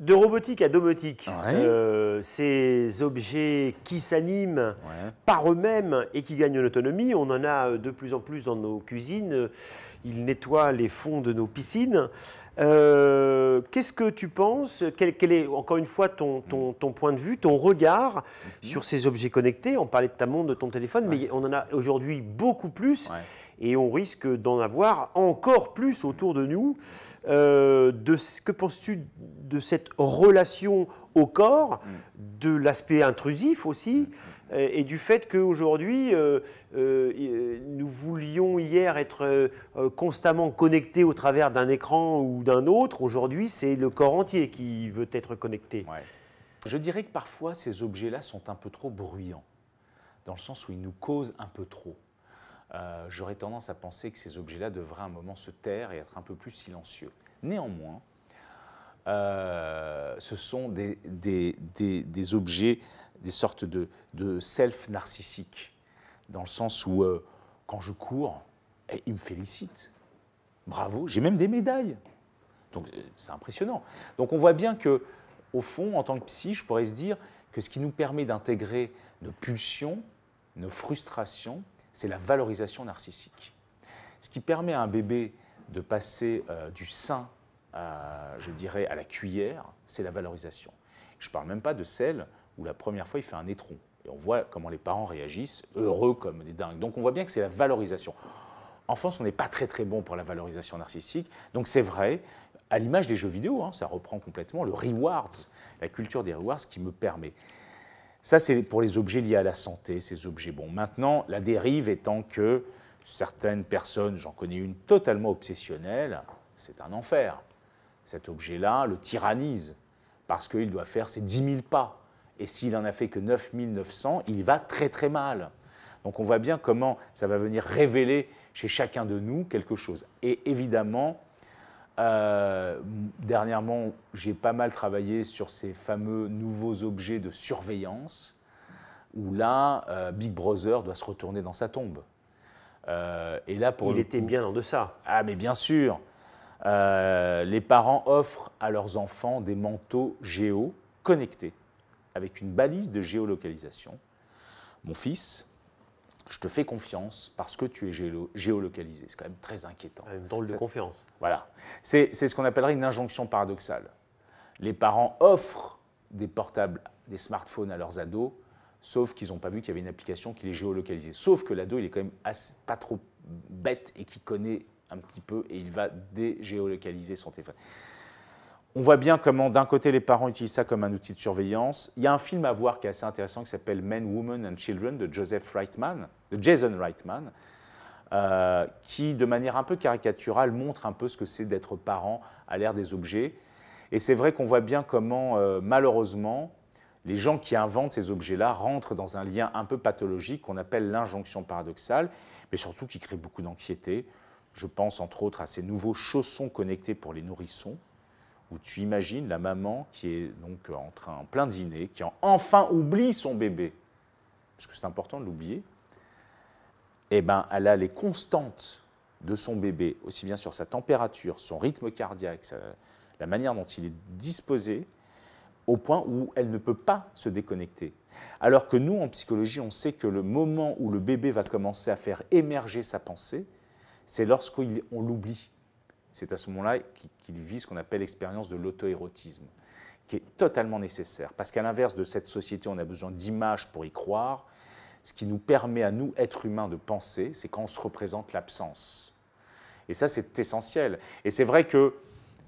De robotique à domotique, euh, ces objets qui s'animent par eux-mêmes et qui gagnent l'autonomie, on en a euh, de plus en plus dans nos cuisines, euh, ils nettoient les fonds de nos piscines. Qu'est-ce que tu penses quel, est encore une fois ton, mm. point de vue, ton regard mm-hmm. sur ces objets connectés On parlait de ta montre, de ton téléphone, mais on en a aujourd'hui beaucoup plus et on risque d'en avoir encore plus autour de nous. Euh, de, que penses-tu de cette relation au corps, mm. de l'aspect intrusif aussi, mm. euh, et du fait qu'aujourd'hui, euh, nous voulions hier être constamment connectés au travers d'un écran ou d'un autre. Aujourd'hui, c'est le corps entier qui veut être connecté. Je dirais que parfois, ces objets-là sont un peu trop bruyants, dans le sens où ils nous causent un peu trop. Euh, j'aurais tendance à penser que ces objets-là devraient à un moment se taire et être un peu plus silencieux. Néanmoins, euh, ce sont des, objets, des sortes de, self narcissiques, dans le sens où euh, quand je cours, eh, ils me félicitent. Bravo, j'ai même des médailles. Donc c'est impressionnant. Donc on voit bien que, au fond, en tant que psy, je pourrais se dire que ce qui nous permet d'intégrer nos pulsions, nos frustrations, c'est la valorisation narcissique. Ce qui permet à un bébé de passer euh, du sein, à, euh, je dirais, à la cuillère, c'est la valorisation. Je ne parle même pas de celle où la première fois il fait un étron. Et on voit comment les parents réagissent, heureux comme des dingues. Donc on voit bien que c'est la valorisation. En France, on n'est pas très très bon pour la valorisation narcissique. Donc c'est vrai, à l'image des jeux vidéo, hein, ça reprend complètement le rewards, la culture des rewards qui me permet. Ça, c'est pour les objets liés à la santé, ces objets. Bon, maintenant, la dérive étant que certaines personnes, j'en connais une totalement obsessionnelle, c'est un enfer. Cet objet-là le tyrannise parce qu'il doit faire ses 10 000 pas. Et s'il n'en a fait que 9 900, il va très très mal. Donc on voit bien comment ça va venir révéler chez chacun de nous quelque chose. Et évidemment, euh, dernièrement, j'ai pas mal travaillé sur ces fameux nouveaux objets de surveillance, où là, euh, Big Brother doit se retourner dans sa tombe. Euh, et là, pour Il était bien en deçà. Ah, mais bien sûr. les parents offrent à leurs enfants des manteaux géo connectés, avec une balise de géolocalisation. Mon fils, je te fais confiance parce que tu es géolocalisé. C'est quand même très inquiétant. Une le de confiance. Voilà. C'est ce qu'on appellerait une injonction paradoxale. Les parents offrent des portables, des smartphones à leurs ados, sauf qu'ils n'ont pas vu qu'il y avait une application qui les géolocalisait. Sauf que l'ado, il est quand même pas trop bête et qui connaît un petit peu et il va dégéolocaliser son téléphone on voit bien comment, d'un côté, les parents utilisent ça comme un outil de surveillance. Il y a un film à voir qui est assez intéressant qui s'appelle Men, Women and Children de Joseph de Jason Reitman, euh, qui, de manière un peu caricaturale, montre un peu ce que c'est d'être parent à l'ère des objets. Et c'est vrai qu'on voit bien comment, euh, malheureusement, les gens qui inventent ces objets-là rentrent dans un lien un peu pathologique qu'on appelle l'injonction paradoxale, mais surtout qui crée beaucoup d'anxiété. Je pense entre autres à ces nouveaux chaussons connectés pour les nourrissons, où tu imagines la maman qui est donc en train, en plein dîner, qui enfin oublie son bébé, parce que c'est important de l'oublier, eh ben, elle a les constantes de son bébé, aussi bien sur sa température, son rythme cardiaque, la manière dont il est disposé, au point où elle ne peut pas se déconnecter. Alors que nous, en psychologie, on sait que le moment où le bébé va commencer à faire émerger sa pensée, c'est lorsqu'on l'oublie. C'est à ce moment-là qu'il vit ce qu'on appelle l'expérience de l'auto-érotisme, qui est totalement nécessaire. Parce qu'à l'inverse de cette société, on a besoin d'images pour y croire. Ce qui nous permet à nous, êtres humains, de penser, c'est quand on se représente l'absence. Et ça, c'est essentiel. Et c'est vrai que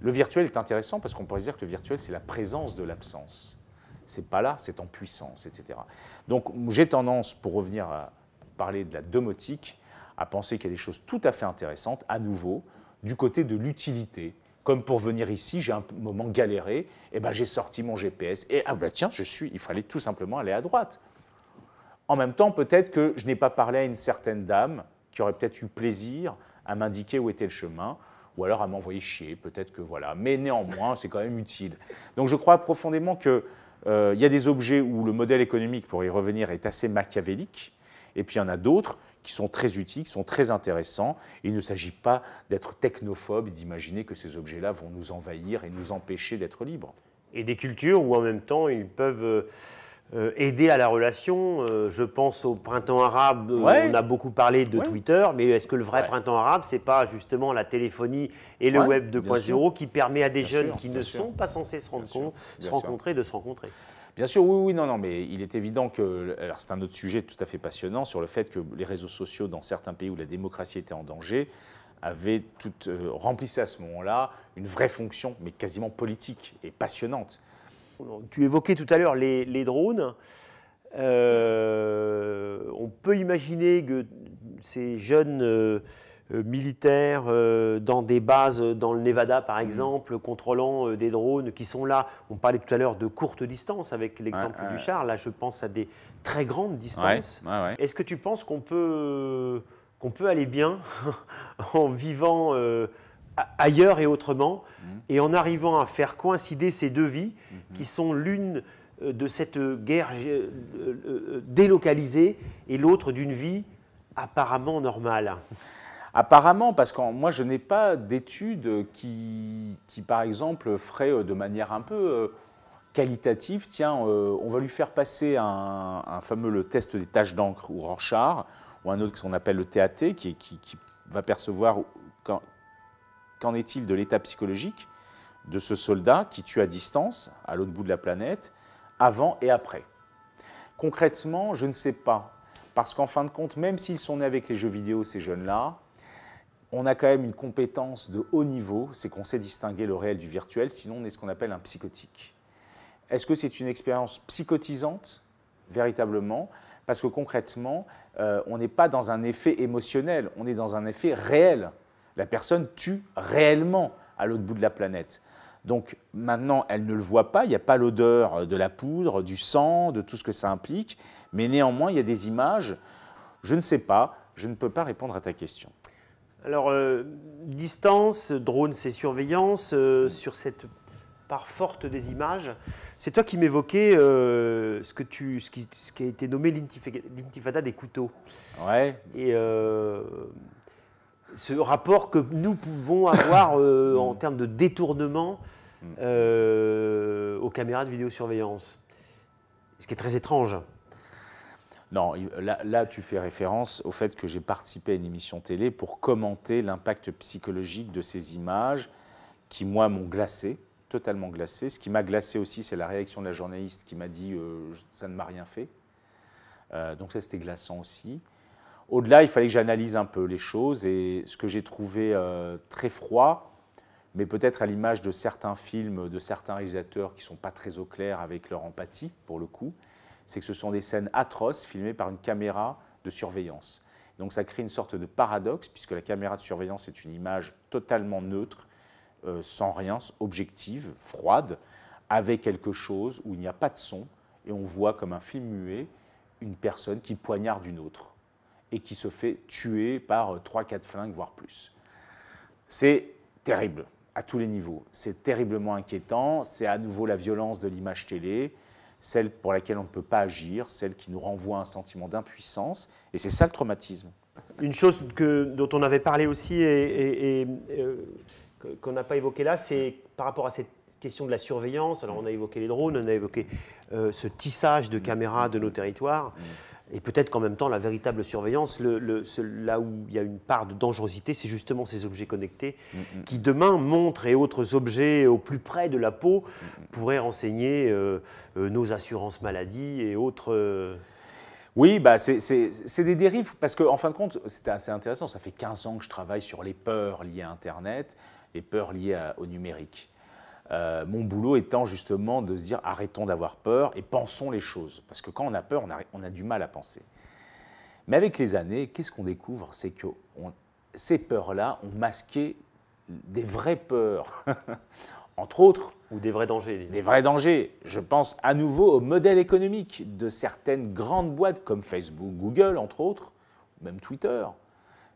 le virtuel est intéressant parce qu'on pourrait dire que le virtuel, c'est la présence de l'absence. C'est pas là, c'est en puissance, etc. Donc j'ai tendance, pour revenir à parler de la domotique, à penser qu'il y a des choses tout à fait intéressantes, à nouveau, du côté de l'utilité. Comme pour venir ici, j'ai un moment galéré, et eh ben j'ai sorti mon GPS et ah bah, tiens, je suis, il fallait tout simplement aller à droite. En même temps, peut-être que je n'ai pas parlé à une certaine dame qui aurait peut-être eu plaisir à m'indiquer où était le chemin ou alors à m'envoyer chier, peut-être que voilà. Mais néanmoins, c'est quand même utile. Donc je crois profondément qu'il euh, y a des objets où le modèle économique, pour y revenir, est assez machiavélique, et puis il y en a d'autres qui sont très utiles, qui sont très intéressants. il ne s'agit pas d'être technophobe d'imaginer que ces objets-là vont nous envahir et nous empêcher d'être libres. Et des cultures où en même temps ils peuvent euh, euh, aider à la relation. Euh, je pense au printemps arabe, on a beaucoup parlé de Twitter, mais est-ce que le vrai printemps arabe, c'est pas justement la téléphonie et le web 2.0 qui permet à des jeunes qui ne sont pas censés se rencontrer de se rencontrer Bien sûr, oui, oui, non, non, mais il est évident que. Alors, c'est un autre sujet tout à fait passionnant sur le fait que les réseaux sociaux, dans certains pays où la démocratie était en danger, avaient tout, euh, à ce moment-là une vraie fonction, mais quasiment politique et passionnante. Tu évoquais tout à l'heure les, drones. Euh, on peut imaginer que ces jeunes. Euh, euh, militaires euh, dans des bases euh, dans le Nevada, par mm. exemple, contrôlant des drones qui sont là. On parlait tout à l'heure de courtes distances avec l'exemple du char. Là, je pense à des très grandes distances. Est-ce que tu penses qu'on peut, qu'on peut aller bien en vivant ailleurs et autrement mm. et en arrivant à faire coïncider ces deux vies mm-hmm. qui sont l'une de cette guerre délocalisée et l'autre d'une vie apparemment normale Apparemment, parce que moi, je n'ai pas d'études qui, par exemple, ferait euh, de manière un peu euh, qualitative, tiens, euh, on va lui faire passer un, fameux test des taches d'encre ou Rorschach, ou un autre qu'on appelle le TAT, qui, va percevoir qu'en est-il de l'état psychologique de ce soldat qui tue à distance, à l'autre bout de la planète, avant et après. Concrètement, je ne sais pas. Parce qu'en fin de compte, même s'ils sont nés avec les jeux vidéo, ces jeunes-là, on a quand même une compétence de haut niveau, c'est qu'on sait distinguer le réel du virtuel, sinon on est ce qu'on appelle un psychotique. Est-ce que c'est une expérience psychotisante Véritablement, parce que concrètement, euh, on n'est pas dans un effet émotionnel, on est dans un effet réel. La personne tue réellement à l'autre bout de la planète. Donc maintenant, elle ne le voit pas, il n'y a pas l'odeur de la poudre, du sang, de tout ce que ça implique, mais néanmoins, il y a des images. Je ne sais pas, je ne peux pas répondre à ta question. Alors, euh, distance, drone, c'est surveillance, euh, sur cette part forte des images. C'est toi qui m'évoquais euh, ce, qui, ce qui a été nommé l'intifada des couteaux. Ouais. Et ce rapport que nous pouvons avoir en termes de détournement mm. aux caméras de vidéosurveillance. Ce qui est très étrange. Non, là, là, tu fais référence au fait que j'ai participé à une émission télé pour commenter l'impact psychologique de ces images qui, moi, m'ont glacé, totalement glacé. Ce qui m'a glacé aussi, c'est la réaction de la journaliste qui m'a dit euh, ça ne m'a rien fait euh, Donc ça, c'était glaçant aussi. Au-delà, il fallait que j'analyse un peu les choses et ce que j'ai trouvé euh, très froid, mais peut-être à l'image de certains films, de certains réalisateurs qui ne sont pas très au clair avec leur empathie, pour le coup, c'est que ce sont des scènes atroces filmées par une caméra de surveillance. Donc ça crée une sorte de paradoxe, puisque la caméra de surveillance est une image totalement neutre, euh, sans rien, objective, froide, avec quelque chose où il n'y a pas de son, et on voit comme un film muet une personne qui poignarde une autre, et qui se fait tuer par euh, trois, quatre flingues, voire plus. C'est terrible, à tous les niveaux. C'est terriblement inquiétant, c'est à nouveau la violence de l'image télé, celle pour laquelle on ne peut pas agir, celle qui nous renvoie à un sentiment d'impuissance. Et c'est ça le traumatisme. Une chose que, dont on avait parlé aussi et, euh, qu'on n'a pas évoqué là, c'est par rapport à cette question de la surveillance. Alors on a évoqué les drones, on a évoqué euh, ce tissage de caméras de nos territoires. Mm. Et peut-être qu'en même temps, la véritable surveillance, là où il y a une part de dangerosité, c'est justement ces objets connectés qui demain, montrent et autres objets au plus près de la peau pourraient renseigner euh, euh, nos assurances maladie et autres. Euh. Oui, bah c'est des dérives parce qu'en en fin de compte, c'était assez intéressant. Ça fait 15 ans que je travaille sur les peurs liées à Internet, les peurs liées au numérique. Euh, mon boulot étant justement de se dire arrêtons d'avoir peur et pensons les choses. Parce que quand on a peur, on a, du mal à penser. Mais avec les années, qu'est-ce qu'on découvre C'est que ces peurs-là ont masqué des vraies peurs, entre autres. Ou des vrais dangers. Des vrais dangers. Je pense à nouveau au modèle économique de certaines grandes boîtes comme Facebook, Google, entre autres, ou même Twitter.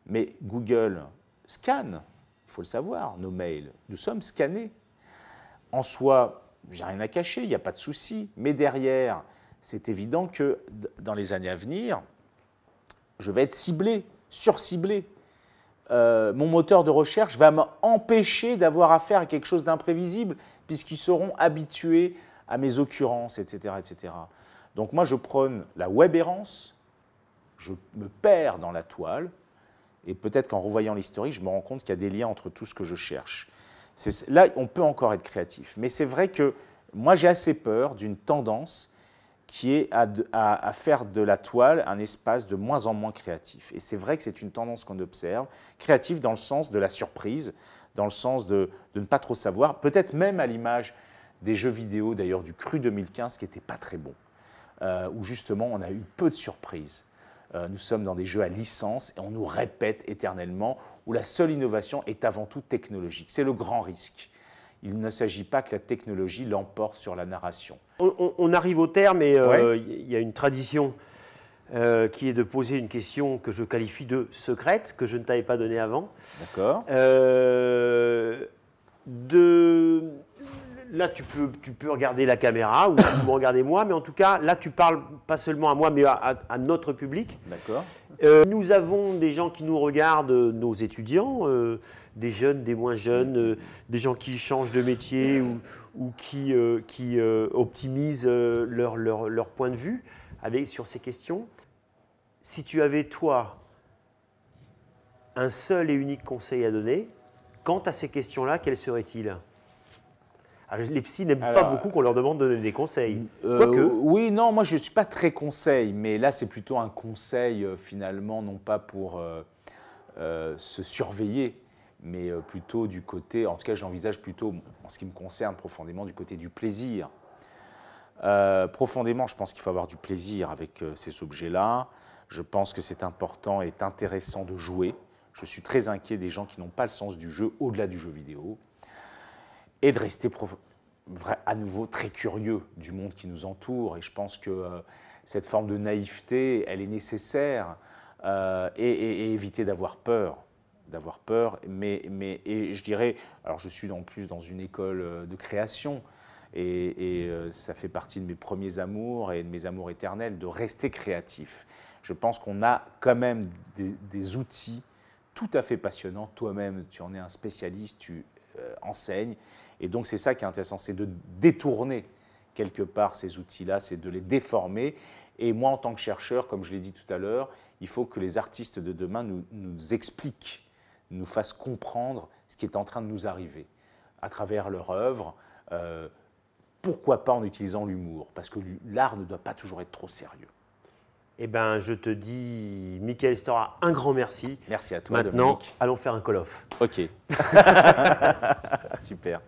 Mais Google scanne, il faut le savoir, nos mails. Nous sommes scannés en soi, j'ai rien à cacher, il n'y a pas de souci. Mais derrière, c'est évident que dans les années à venir, je vais être ciblé, surciblé. Euh, mon moteur de recherche va m'empêcher d'avoir affaire à quelque chose d'imprévisible, puisqu'ils seront habitués à mes occurrences, etc., etc. Donc moi, je prône la web errance, je me perds dans la toile, et peut-être qu'en revoyant l'historique, je me rends compte qu'il y a des liens entre tout ce que je cherche. Là, on peut encore être créatif. Mais c'est vrai que moi, j'ai assez peur d'une tendance qui est à, faire de la toile un espace de moins en moins créatif. Et c'est vrai que c'est une tendance qu'on observe, créatif dans le sens de la surprise, dans le sens de, ne pas trop savoir, peut-être même à l'image des jeux vidéo, d'ailleurs du cru 2015, qui n'était pas très bon, euh, où justement on a eu peu de surprises. Euh, nous sommes dans des jeux à licence et on nous répète éternellement où la seule innovation est avant tout technologique. C'est le grand risque. Il ne s'agit pas que la technologie l'emporte sur la narration. On, arrive au terme et euh, il y a une tradition euh, qui est de poser une question que je qualifie de secrète, que je ne t'avais pas donnée avant. D'accord. de là, tu peux, tu peux regarder la caméra ou tu peux regarder moi, mais en tout cas, là, tu parles pas seulement à moi, mais à, notre public. D'accord. Euh, nous avons des gens qui nous regardent, euh, nos étudiants, euh, des jeunes, des moins jeunes, des gens qui changent de métier ou, qui, optimisent leur, leur, point de vue avec, sur ces questions. Si tu avais, toi, un seul et unique conseil à donner, quant à ces questions-là, quel serait-il ah, les psys n'aiment pas beaucoup qu'on leur demande de donner des conseils. Euh, Quoique... Oui, non, moi je ne suis pas très conseil, mais là c'est plutôt un conseil euh, finalement, non pas pour euh, se surveiller, mais plutôt du côté, en tout cas j'envisage plutôt, en ce qui me concerne profondément, du côté du plaisir. profondément, je pense qu'il faut avoir du plaisir avec ces objets-là. Je pense que c'est important et intéressant de jouer. Je suis très inquiet des gens qui n'ont pas le sens du jeu au-delà du jeu vidéo et de rester à nouveau très curieux du monde qui nous entoure. Et je pense que euh, cette forme de naïveté, elle est nécessaire euh, et, éviter d'avoir peur d'avoir peur, mais, mais et je dirais, alors je suis en plus dans une école euh, de création, et, ça fait partie de mes premiers amours et de mes amours éternels, de rester créatif. Je pense qu'on a quand même des, outils tout à fait passionnants. Toi-même, tu en es un spécialiste, tu enseignes, et donc c'est ça qui est intéressant, c'est de détourner quelque part ces outils-là, c'est de les déformer. Et moi, en tant que chercheur, comme je l'ai dit tout à l'heure, il faut que les artistes de demain nous, expliquent, nous fassent comprendre ce qui est en train de nous arriver à travers leur œuvre. Euh, pourquoi pas en utilisant l'humour Parce que l'art ne doit pas toujours être trop sérieux eh bien, je te dis, Michael Stora, un grand merci. Merci à toi, Maintenant, Dominique. allons faire un call-off. OK. Super.